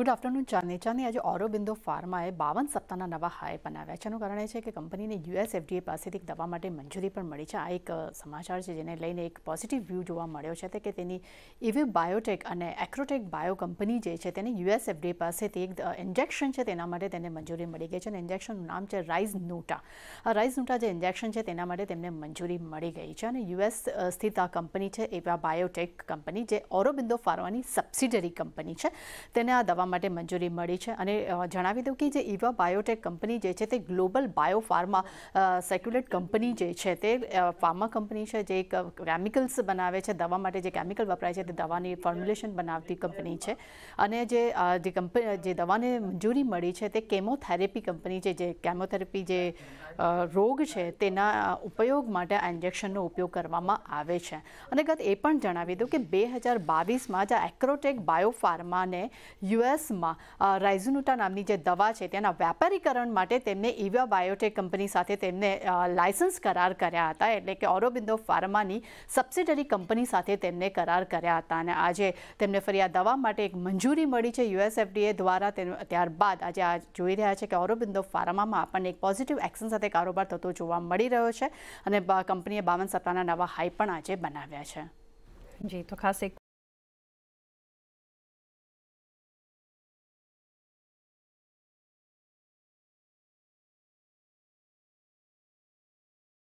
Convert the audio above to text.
good afternoon ચાની ચાની આજે ઓરોબિન્ડો ફાર્માએ 52 સપ્તાહનો નવો હાઈ બનાવ્યા છે નું કારણે છે કે કંપનીને યુએસ એફડીએ પાસેથી એક દવા માટે મંજૂરી પણ મળી છે આ એક સમાચાર છે જેને લઈને એક પોઝિટિવ વ્યુ જોવા મળ્યો છે કે તેની એવી બાયોટેક અને એક્રોટેક બાયો કંપની જે છે તેની યુએસ એફડીએ પાસેથી એક ઇન્જેક્શન છે તેના માટે તેને મંજૂરી મળી ગઈ છે અને ઇન્જેક્શનનું નામ છે રાઇઝ નોટા આ રાઇઝ નોટા જે ઇન્જેક્શન છે તેના માટે તેમને મંજૂરી મળી ગઈ છે અને યુએસ સ્થિત આ કંપની છે એવા બાયોટેક કંપની જે ઓરોબિન્ડો ફાર્માની સબસિડરી કંપની છે તેના દવા માટે મંજૂરી મળી છે અને જણાવી દઉં કે જે ઇવા બાયોટેક કંપની જે છે તે ગ્લોબલ બાયોફાર્મા સેક્યુલેટ કંપની જે છે તે ફાર્મા કંપની છે જે એક કેમિકલ્સ બનાવે છે દવા માટે જે કેમિકલ વપરાય છે તે દવાની ફોર્મ્યુલેશન બનાવતી કંપની છે અને જે જે કંપની જે દવાને મંજૂરી મળી છે તે કેમોથેરેપી કંપની છે જે કેમોથેરેપી જે રોગ છે તેના ઉપયોગ માટે આ ઇન્જેક્શનનો ઉપયોગ કરવામાં આવે છે અને ગત એ પણ જણાવી દઉં કે બે હજાર બાવીસમાં જ એક્રોટેક બાયોફાર્માને યુએસ સ્મા રાઇઝોનુટા નામની જે દવા છે તેના વેપારીકરણ માટે તેમણે ઇવિયા બાયોટેક કંપની સાથે તેમણે લાયસન્સ કરાર કર્યા હતા એટલે કે ઓરોબિન્ડો ફાર્માની સબસિડરી કંપની સાથે તેમણે કરાર કર્યા હતા અને આજે તેમણે ફેરિયા દવા માટે એક મંજૂરી મળી છે યુએસ એફડીએ દ્વારા તે ત્યારબાદ આજે આ જોઈ રહ્યા છે કે ઓરોબિન્ડો ફાર્મામાં આપણે એક પોઝિટિવ એક્શન સાથે کاروبار તતો જોવા મળી રહ્યો છે અને કંપનીએ 52 સપ્તાના નોવા હાઈ પણ આજે બનાવ્યા છે જી તો ખાસ